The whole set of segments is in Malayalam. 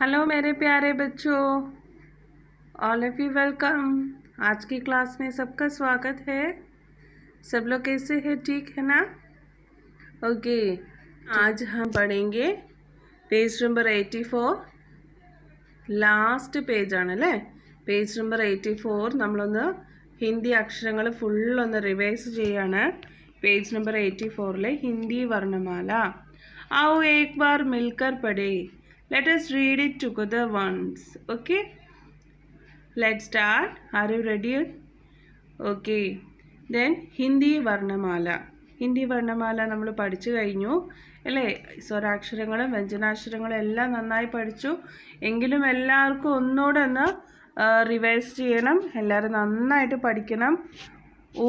हेलो मेरे प्यारे बच्चों ऑल ऑफ यू वेलकम आज की क्लास में सबका स्वागत है सब लोग कैसे हैं ठीक है ना ओके आज हम पढ़ेंगे page number eighty four last പേജാണല്ലേ പേജ് നമ്പർ എയ്റ്റി ഫോർ നമ്മളൊന്ന് ഹിന്ദി അക്ഷരങ്ങൾ ഫുള്ളൊന്ന് റിവൈസ് ചെയ്യാണ് പേജ് നമ്പർ എയ്റ്റി ഫോറിലെ ഹിന്ദി വർണ്ണമാല ആവോ ഏക് ബാർ മിൽക്കർ പടേ Let us read it together once. Okay. Let's start. Are you ready? Okay. Then Hindi വർണ്ണമാല ഹിന്ദി വർണ്ണമാല നമ്മൾ പഠിച്ചു കഴിഞ്ഞു അല്ലേ സ്വരാക്ഷരങ്ങളും വ്യഞ്ജനാക്ഷരങ്ങളും എല്ലാം നന്നായി പഠിച്ചു എങ്കിലും എല്ലാവർക്കും ഒന്നുകൂടെ ഒന്ന് റിവൈസ് ചെയ്യണം എല്ലാവരും നന്നായിട്ട് പഠിക്കണം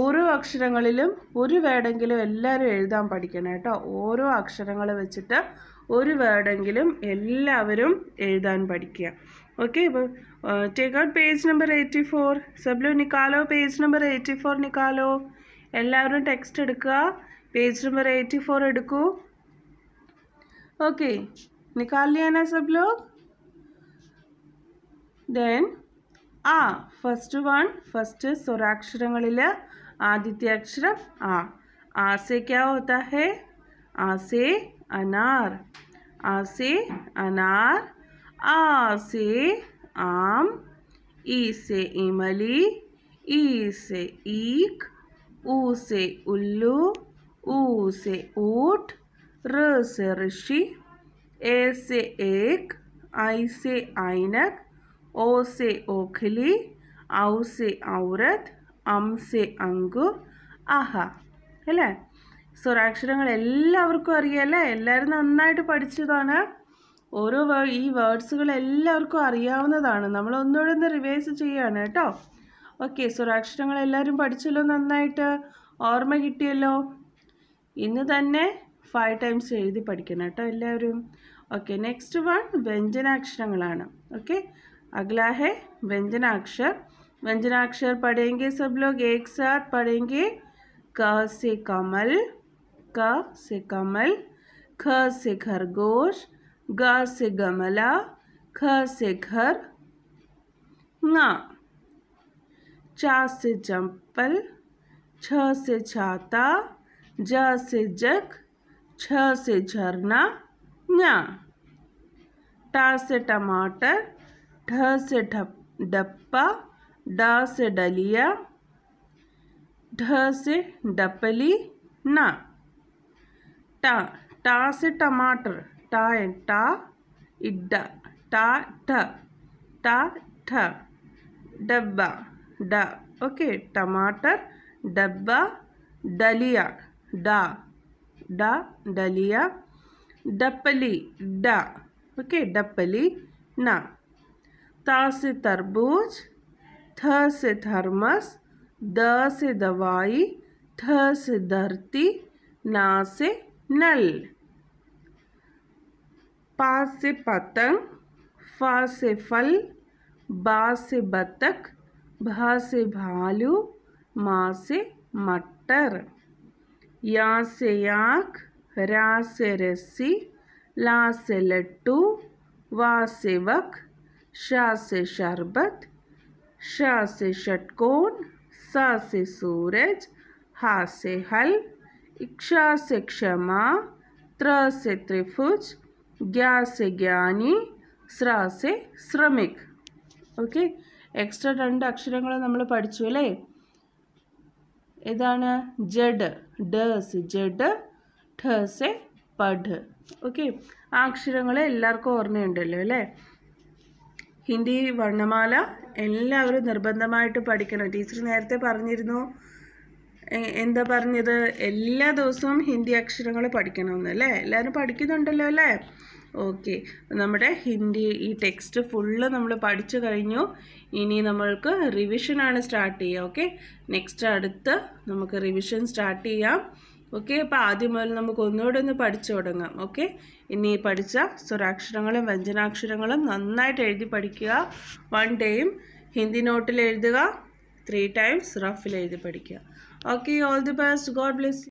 ഓരോ അക്ഷരങ്ങളിലും ഒരു വേടെങ്കിലും എല്ലാവരും എഴുതാൻ പഠിക്കണം കേട്ടോ ഓരോ അക്ഷരങ്ങൾ വെച്ചിട്ട് ഒരു വേർഡെങ്കിലും എല്ലാവരും എഴുതാൻ പഠിക്കുക ഓക്കെ ഇപ്പോൾ take out page number eighty four സബ്ലു നിക്കാലോ പേജ് നമ്പർ എയ്റ്റി ഫോർ നിക്കാലോ എല്ലാവരും ടെക്സ്റ്റ് എടുക്കുക പേജ് നമ്പർ എയ്റ്റി ഫോർ എടുക്കൂ ഓക്കെ निकाल लिया ना ആ ഫസ്റ്റ് വൺ ഫസ്റ്റ് സ്വരാക്ഷരങ്ങളിൽ ആദിത്യാക്ഷരം ആ ആസേക്കാവോ സേ ഹേ ആസേ अनार आ से अनार आ से आम ई से इमली ई से ईख ऊ से उल्लू ऊ से ऊट र से ऋषि ए से एक आई से आइनक ओ से ओखली औ से औरत अम से अंगु आहा है സ്വരാക്ഷരങ്ങൾ എല്ലാവർക്കും അറിയാമല്ലേ എല്ലാവരും നന്നായിട്ട് പഠിച്ചതാണ് ഓരോ വേ ഈ വേർഡ്സുകൾ എല്ലാവർക്കും അറിയാവുന്നതാണ് നമ്മൾ ഒന്നുകൂടെ ഒന്ന് റിവൈസ് ചെയ്യുകയാണ് കേട്ടോ ഓക്കെ സ്വരാക്ഷരങ്ങൾ എല്ലാവരും പഠിച്ചല്ലോ നന്നായിട്ട് ഓർമ്മ കിട്ടിയല്ലോ ഇന്ന് തന്നെ ഫൈവ് ടൈംസ് എഴുതി പഠിക്കണം കേട്ടോ എല്ലാവരും ഓക്കെ നെക്സ്റ്റ് വൺ വ്യഞ്ജനാക്ഷരങ്ങളാണ് ഓക്കെ അഗ്ലാഹെ വ്യഞ്ജനാക്ഷർ വ്യഞ്ജനാക്ഷർ പടയെങ്കിൽ पढ़ेंगे सब लोग एक साथ पढ़ेंगे क से कमल का से कमल ख से खरगोश ग से गमला ख से घर ङ चा से चंपल छ से छाता ज से जग छ से झरना ञा टा से टमाटर ढ से डप्पा ड से डलिया ढ से डपली ना टा टा से टमाटर टा एंड टा इड्डा टा ठ टा ठ डब्बा ड ओके टमाटर डब्बा डलिया डा डा डलिया डपली डा ओके डपली ना ता से तरबूज थ से थर्मस द से दवाई थ से धरती ना से नल पा से पतंग फा से फल बा से बतख भा से भालू मा से मटर या से आँख रा से रस्सी ला से लट्टू वा से वक शा से शरबत शा से षटकोण सा से सूरज हा से हल इक्षा से क्षमा त्र से त्रिभुज ज्ञा से ज्ञानी സ്ര സെ ശ്രമിക് ഓക്കെ എക്സ്ട്രാ രണ്ട് അക്ഷരങ്ങൾ നമ്മൾ പഠിച്ചു അല്ലേ ഏതാണ് ജഡ് ഡസ് ജഡ് ഠസ് പഠ് ഓക്കെ ആ അക്ഷരങ്ങൾ എല്ലാവർക്കും ഓർമ്മയുണ്ടല്ലോ അല്ലേ ഹിന്ദി വർണ്ണമാല എല്ലാവരും നിർബന്ധമായിട്ട് പഠിക്കണം ടീച്ചർ നേരത്തെ പറഞ്ഞിരുന്നു എന്താ പറഞ്ഞത് എല്ലാ ദിവസവും ഹിന്ദി അക്ഷരങ്ങൾ പഠിക്കണമെന്ന് അല്ലേ എല്ലാവരും പഠിക്കുന്നുണ്ടല്ലോ അല്ലേ ഓക്കെ നമ്മുടെ ഹിന്ദി ഈ ടെക്സ്റ്റ് ഫുള്ള് നമ്മൾ പഠിച്ചു കഴിഞ്ഞു ഇനി നമ്മൾക്ക് റിവിഷനാണ് സ്റ്റാർട്ട് ചെയ്യുക ഓക്കെ നെക്സ്റ്റ് അടുത്ത് നമുക്ക് റിവിഷൻ സ്റ്റാർട്ട് ചെയ്യാം ഓക്കെ അപ്പോൾ ആദ്യം മുതൽ നമുക്ക് ഒന്നുകൂടെ ഒന്ന് പഠിച്ചു തുടങ്ങാം ഓക്കെ ഇനി പഠിച്ച സ്വരാക്ഷരങ്ങളും വ്യഞ്ജനാക്ഷരങ്ങളും നന്നായിട്ട് എഴുതി പഠിക്കുക വൺ ഡേയും ഹിന്ദി നോട്ടിൽ എഴുതുക ത്രീ ടൈംസ് റഫിൽ എഴുതി പഠിക്കുക okay all the best god bless you